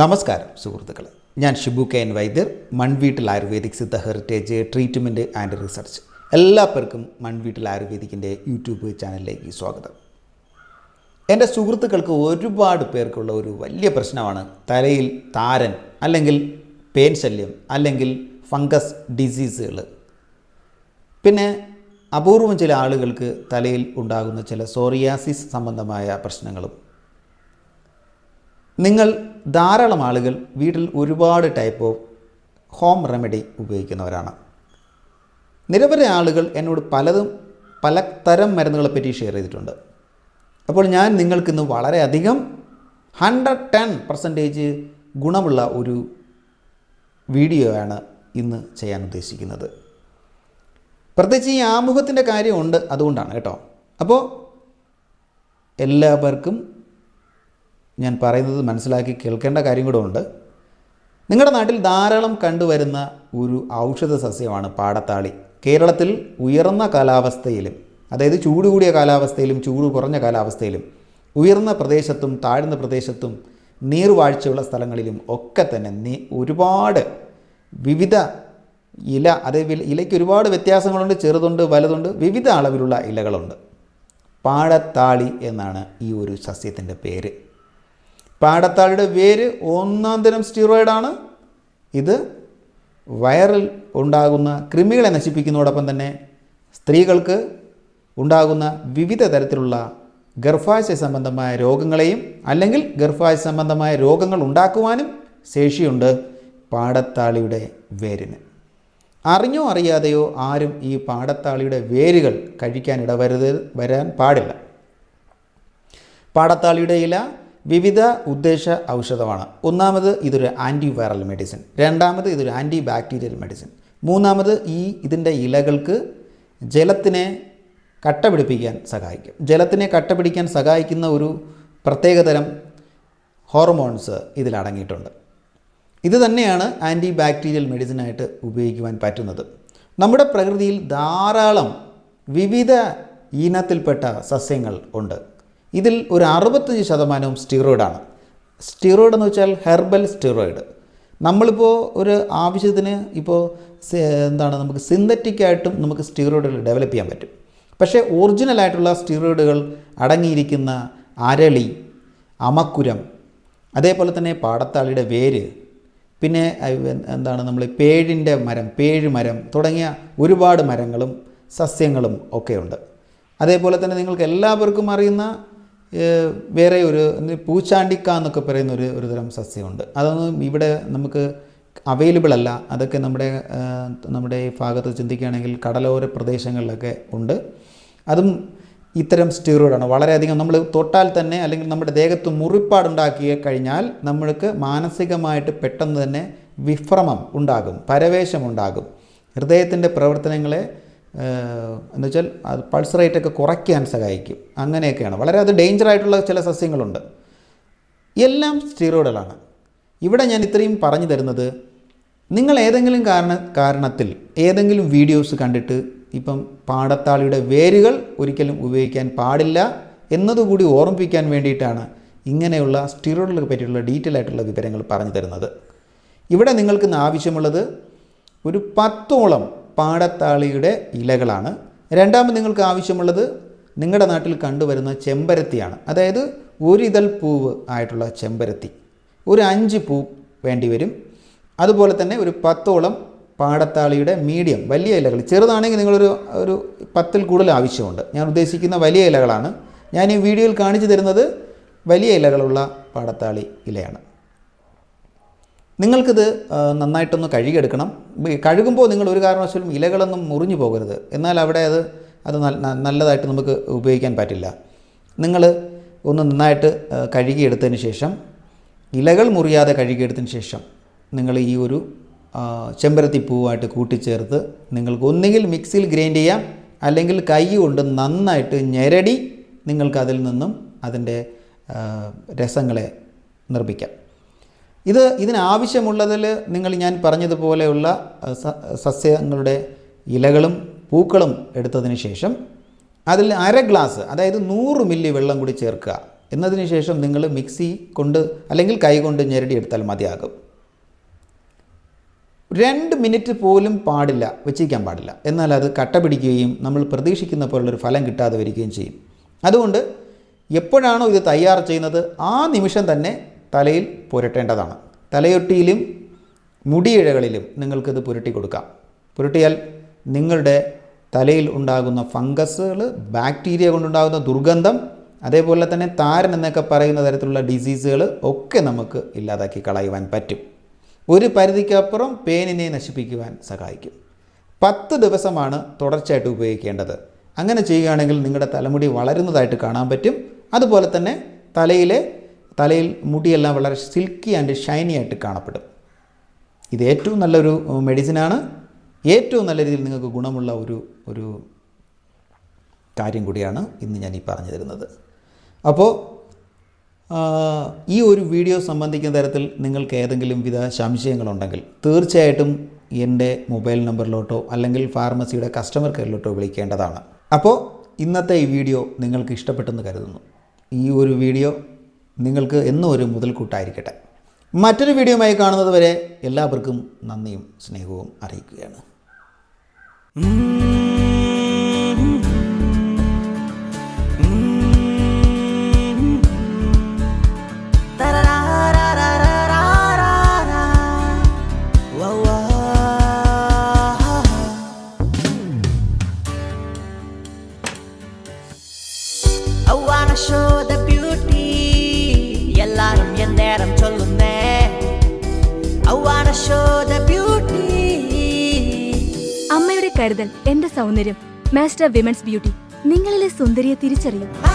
നമസ്കാരം സുഹൃത്തുക്കളെ ഞാൻ ഷിബു കെ എൻ വൈദ്യർ മൺവീട്ടിൽ ayurvedic Siddha heritage treatment and research എല്ലാ പേർക്കും മൺവീട്ടിൽ ആയുർവേദിക്കിൻ്റെ യൂട്യൂബ് ചാനലിലേക്ക് സ്വാഗതം എൻ്റെ സുഹൃത്തുക്കൾക്ക് ഒരുപാട് പേർക്കുള്ള ഒരു വലിയ പ്രശ്നമാണ് തലയിൽ താരൻ അല്ലെങ്കിൽ പേൻ ശല്യം അല്ലെങ്കിൽ ഫംഗസ് ഡിസീസുകൾ പിന്നെ അപൂർവം ചില ആളുകൾക്ക് തലയിൽ ഉണ്ടാകുന്ന ചില സോറിയാസിസ് സംബന്ധമായ പ്രശ്നങ്ങളും നിങ്ങൾ ധാരാളം ആളുകൾ വീട്ടിൽ ഒരുപാട് ടൈപ്പ് ഓഫ് ഹോം റെമഡി ഉപയോഗിക്കുന്നവരാണ് നിരവധി ആളുകൾ എന്നോട് പലതും പല തരം മരുന്നുകളെ പറ്റി ഷെയർ ചെയ്തിട്ടുണ്ട് അപ്പോൾ ഞാൻ നിങ്ങൾക്കിന്ന് വളരെയധികം ഹൺഡ്രഡ് ടെൻ പെർസെൻറ്റേജ് ഗുണമുള്ള ഒരു വീഡിയോ ആണ് ഇന്ന് ചെയ്യാൻ ഉദ്ദേശിക്കുന്നത് പ്രത്യേകിച്ച് ഈ ആമുഖത്തിൻ്റെ കാര്യമുണ്ട് അതുകൊണ്ടാണ് കേട്ടോ അപ്പോൾ എല്ലാവർക്കും ഞാൻ പറയുന്നത് മനസ്സിലാക്കി കേൾക്കേണ്ട കാര്യം കൂടെ ഉണ്ട് നിങ്ങളുടെ നാട്ടിൽ ധാരാളം കണ്ടുവരുന്ന ഒരു ഔഷധ സസ്യമാണ് പാടത്താളി കേരളത്തിൽ ഉയർന്ന കാലാവസ്ഥയിലും അതായത് ചൂട് കൂടിയ കാലാവസ്ഥയിലും ചൂട് കുറഞ്ഞ കാലാവസ്ഥയിലും ഉയർന്ന പ്രദേശത്തും താഴ്ന്ന പ്രദേശത്തും നീർവാഴ്ചയുള്ള സ്ഥലങ്ങളിലും ഒക്കെ തന്നെ ഒരുപാട് വിവിധ ഇല വില ഇലയ്ക്ക് ഒരുപാട് വ്യത്യാസങ്ങളുണ്ട് ചെറുതുണ്ട് വലുതുണ്ട് വിവിധ അളവിലുള്ള ഇലകളുണ്ട് പാടത്താളി എന്നാണ് ഈ ഒരു സസ്യത്തിൻ്റെ പേര് പാടത്താഴിയുടെ വേര് ഒന്നാം തരം സ്റ്റീറോയിഡാണ് ഇത് വയറിൽ ഉണ്ടാകുന്ന കൃമികളെ നശിപ്പിക്കുന്നതോടൊപ്പം തന്നെ സ്ത്രീകൾക്ക് ഉണ്ടാകുന്ന വിവിധ തരത്തിലുള്ള ഗർഭാശയ സംബന്ധമായ രോഗങ്ങളെയും അല്ലെങ്കിൽ ഗർഭാശയ സംബന്ധമായ രോഗങ്ങൾ ഉണ്ടാക്കുവാനും ശേഷിയുണ്ട് പാടത്താളിയുടെ വേരിന് അറിഞ്ഞോ അറിയാതെയോ ആരും ഈ പാടത്താളിയുടെ വേരുകൾ കഴിക്കാൻ ഇടവരുത് വരാൻ പാടില്ല പാടത്താളിയുടെ ഇല വിവിധ ഉദ്ദേശ ഔഷധമാണ് ഒന്നാമത് ഇതൊരു ആൻറ്റി വൈറൽ മെഡിസിൻ രണ്ടാമത് ഇതൊരു ആൻറ്റി ബാക്ടീരിയൽ മെഡിസിൻ മൂന്നാമത് ഈ ഇതിൻ്റെ ഇലകൾക്ക് ജലത്തിനെ കട്ട പിടിപ്പിക്കാൻ സഹായിക്കും ജലത്തിനെ കട്ട പിടിക്കാൻ സഹായിക്കുന്ന ഒരു പ്രത്യേകതരം ഹോർമോൺസ് ഇതിലടങ്ങിയിട്ടുണ്ട് ഇത് തന്നെയാണ് ആൻറ്റി ബാക്ടീരിയൽ മെഡിസിനായിട്ട് ഉപയോഗിക്കുവാൻ പറ്റുന്നത് നമ്മുടെ പ്രകൃതിയിൽ ധാരാളം വിവിധ ഇനത്തിൽപ്പെട്ട സസ്യങ്ങൾ ഉണ്ട് ഇതിൽ ഒരു അറുപത്തഞ്ച് ശതമാനവും സ്റ്റീറോയിഡാണ് സ്റ്റീറോയിഡ് എന്ന് വെച്ചാൽ ഹെർബൽ സ്റ്റീറോയിഡ് നമ്മളിപ്പോൾ ഒരു ആവശ്യത്തിന് ഇപ്പോൾ എന്താണ് നമുക്ക് സിന്തറ്റിക്കായിട്ടും നമുക്ക് സ്റ്റീറോയിഡുകൾ ഡെവലപ്പ് ചെയ്യാൻ പറ്റും പക്ഷേ ഒറിജിനലായിട്ടുള്ള സ്റ്റീറോയിഡുകൾ അടങ്ങിയിരിക്കുന്ന അരളി അമക്കുരം അതേപോലെ തന്നെ പാടത്താളിയുടെ വേര് പിന്നെ എന്താണ് നമ്മൾ പേഴിൻ്റെ മരം പേഴ് മരം തുടങ്ങിയ ഒരുപാട് മരങ്ങളും സസ്യങ്ങളും ഒക്കെയുണ്ട് അതേപോലെ തന്നെ നിങ്ങൾക്ക് എല്ലാവർക്കും അറിയുന്ന വേറെ ഒരു പൂച്ചാണ്ടിക്ക എന്നൊക്കെ പറയുന്ന ഒരു ഒരു തരം സസ്യമുണ്ട് അതൊന്നും ഇവിടെ നമുക്ക് അവൈലബിൾ അല്ല അതൊക്കെ നമ്മുടെ നമ്മുടെ ഈ ഭാഗത്ത് ചിന്തിക്കുകയാണെങ്കിൽ കടലോര പ്രദേശങ്ങളിലൊക്കെ ഉണ്ട് അതും ഇത്തരം സ്റ്റീറോയിഡാണ് വളരെയധികം നമ്മൾ തൊട്ടാൽ തന്നെ അല്ലെങ്കിൽ നമ്മുടെ ദേഹത്ത് മുറിപ്പാടുണ്ടാക്കി കഴിഞ്ഞാൽ നമ്മൾക്ക് മാനസികമായിട്ട് പെട്ടെന്ന് തന്നെ വിഭ്രമം ഉണ്ടാകും ഉണ്ടാകും ഹൃദയത്തിൻ്റെ പ്രവർത്തനങ്ങളെ എന്നുവെച്ചാൽ അത് പൾസ് റേറ്റൊക്കെ കുറയ്ക്കാൻ സഹായിക്കും അങ്ങനെയൊക്കെയാണ് വളരെ അത് ഡേഞ്ചറായിട്ടുള്ള ചില സസ്യങ്ങളുണ്ട് എല്ലാം സ്റ്റീറോയിഡുകളാണ് ഇവിടെ ഞാൻ ഇത്രയും പറഞ്ഞു തരുന്നത് നിങ്ങൾ ഏതെങ്കിലും കാരണ കാരണത്തിൽ ഏതെങ്കിലും വീഡിയോസ് കണ്ടിട്ട് ഇപ്പം പാടത്താളിയുടെ വേരുകൾ ഒരിക്കലും ഉപയോഗിക്കാൻ പാടില്ല എന്നതുകൂടി ഓർമ്മിപ്പിക്കാൻ വേണ്ടിയിട്ടാണ് ഇങ്ങനെയുള്ള സ്റ്റീറോയിഡുകളെ പറ്റിയുള്ള ഡീറ്റെയിൽ ആയിട്ടുള്ള വിവരങ്ങൾ പറഞ്ഞു തരുന്നത് ഇവിടെ നിങ്ങൾക്ക് ഇന്ന് ആവശ്യമുള്ളത് ഒരു പത്തോളം പാടത്താളിയുടെ ഇലകളാണ് രണ്ടാമത് നിങ്ങൾക്ക് ആവശ്യമുള്ളത് നിങ്ങളുടെ നാട്ടിൽ കണ്ടുവരുന്ന ചെമ്പരത്തിയാണ് അതായത് ഒരിതൽ പൂവ് ആയിട്ടുള്ള ചെമ്പരത്തി ഒരു അഞ്ച് പൂ വേണ്ടി വരും അതുപോലെ തന്നെ ഒരു പത്തോളം പാടത്താളിയുടെ മീഡിയം വലിയ ഇലകൾ ചെറുതാണെങ്കിൽ നിങ്ങളൊരു ഒരു പത്തിൽ കൂടുതൽ ആവശ്യമുണ്ട് ഞാൻ ഉദ്ദേശിക്കുന്ന വലിയ ഇലകളാണ് ഞാൻ ഈ വീഡിയോയിൽ കാണിച്ചു തരുന്നത് വലിയ ഇലകളുള്ള പാടത്താളി ഇലയാണ് നിങ്ങൾക്കിത് നന്നായിട്ടൊന്ന് കഴുകിയെടുക്കണം കഴുകുമ്പോൾ നിങ്ങൾ ഒരു കാരണവശാലും ഇലകളൊന്നും മുറിഞ്ഞു പോകരുത് എന്നാൽ അവിടെ അത് അത് നല്ലതായിട്ട് നമുക്ക് ഉപയോഗിക്കാൻ പറ്റില്ല നിങ്ങൾ ഒന്ന് നന്നായിട്ട് കഴുകിയെടുത്തതിന് ശേഷം ഇലകൾ മുറിയാതെ കഴുകിയെടുത്തതിന് ശേഷം നിങ്ങൾ ഈ ഒരു ചെമ്പരത്തിപ്പൂവായിട്ട് കൂട്ടിച്ചേർത്ത് നിങ്ങൾക്ക് ഒന്നുകിൽ മിക്സിയിൽ ഗ്രൈൻഡ് ചെയ്യാം അല്ലെങ്കിൽ കൈ കൊണ്ട് നന്നായിട്ട് ഞെരടി നിങ്ങൾക്ക് അതിൽ നിന്നും അതിൻ്റെ രസങ്ങളെ നിർമ്മിക്കാം ഇത് ഇതിനാവശ്യമുള്ളതിൽ നിങ്ങൾ ഞാൻ പറഞ്ഞതുപോലെയുള്ള സസ്യങ്ങളുടെ ഇലകളും പൂക്കളും എടുത്തതിന് ശേഷം അതിൽ അര ഗ്ലാസ് അതായത് നൂറ് മില്ലി വെള്ളം കൂടി ചേർക്കുക എന്നതിന് ശേഷം നിങ്ങൾ മിക്സി കൊണ്ട് അല്ലെങ്കിൽ കൈ കൊണ്ട് ഞെരടിയെടുത്താൽ മതിയാകും രണ്ട് മിനിറ്റ് പോലും പാടില്ല വെച്ചിരിക്കാൻ പാടില്ല എന്നാൽ അത് കട്ട പിടിക്കുകയും നമ്മൾ പ്രതീക്ഷിക്കുന്ന പോലുള്ളൊരു ഫലം കിട്ടാതെ വരികയും ചെയ്യും അതുകൊണ്ട് എപ്പോഴാണോ ഇത് തയ്യാർ ചെയ്യുന്നത് ആ നിമിഷം തന്നെ തലയിൽ പുരട്ടേണ്ടതാണ് തലയൊട്ടിയിലും മുടിയിഴകളിലും നിങ്ങൾക്കിത് പുരട്ടി കൊടുക്കാം പുരട്ടിയാൽ നിങ്ങളുടെ തലയിൽ ഉണ്ടാകുന്ന ഫംഗസുകൾ ബാക്ടീരിയ കൊണ്ടുണ്ടാകുന്ന ദുർഗന്ധം അതേപോലെ തന്നെ താരൻ എന്നൊക്കെ പറയുന്ന തരത്തിലുള്ള ഡിസീസുകൾ ഒക്കെ നമുക്ക് ഇല്ലാതാക്കി കളയുവാൻ പറ്റും ഒരു പരിധിക്കപ്പുറം പേനിനെ നശിപ്പിക്കുവാൻ സഹായിക്കും പത്ത് ദിവസമാണ് തുടർച്ചയായിട്ട് ഉപയോഗിക്കേണ്ടത് അങ്ങനെ ചെയ്യുകയാണെങ്കിൽ നിങ്ങളുടെ തലമുടി വളരുന്നതായിട്ട് കാണാൻ പറ്റും അതുപോലെ തന്നെ തലയിലെ തലയിൽ മുടിയെല്ലാം വളരെ സിൽക്കി ആൻഡ് ഷൈനി ആയിട്ട് കാണപ്പെടും ഇത് ഏറ്റവും നല്ലൊരു മെഡിസിനാണ് ഏറ്റവും നല്ല രീതിയിൽ നിങ്ങൾക്ക് ഗുണമുള്ള ഒരു ഒരു കാര്യം കൂടിയാണ് ഇന്ന് ഞാൻ ഈ പറഞ്ഞു തരുന്നത് അപ്പോൾ ഈ ഒരു വീഡിയോ സംബന്ധിക്കുന്ന തരത്തിൽ നിങ്ങൾക്ക് ഏതെങ്കിലും വിധ സംശയങ്ങളുണ്ടെങ്കിൽ തീർച്ചയായിട്ടും എൻ്റെ മൊബൈൽ നമ്പറിലോട്ടോ അല്ലെങ്കിൽ ഫാർമസിയുടെ കസ്റ്റമർ കെയറിലോട്ടോ വിളിക്കേണ്ടതാണ് അപ്പോൾ ഇന്നത്തെ ഈ വീഡിയോ നിങ്ങൾക്ക് ഇഷ്ടപ്പെട്ടെന്ന് കരുതുന്നു ഈ ഒരു വീഡിയോ നിങ്ങൾക്ക് എന്നും ഒരു മുതൽക്കൂട്ടായിരിക്കട്ടെ മറ്റൊരു വീഡിയോയുമായി കാണുന്നത് വരെ എല്ലാവർക്കും നന്ദിയും സ്നേഹവും അറിയിക്കുകയാണ് show അമ്മയുടെ കരുതൽ എന്റെ സൗന്ദര്യം മാസ്റ്റർ വിമൻസ് ബ്യൂട്ടി നിങ്ങളിലെ സുന്ദരിയെ തിരിച്ചറിയും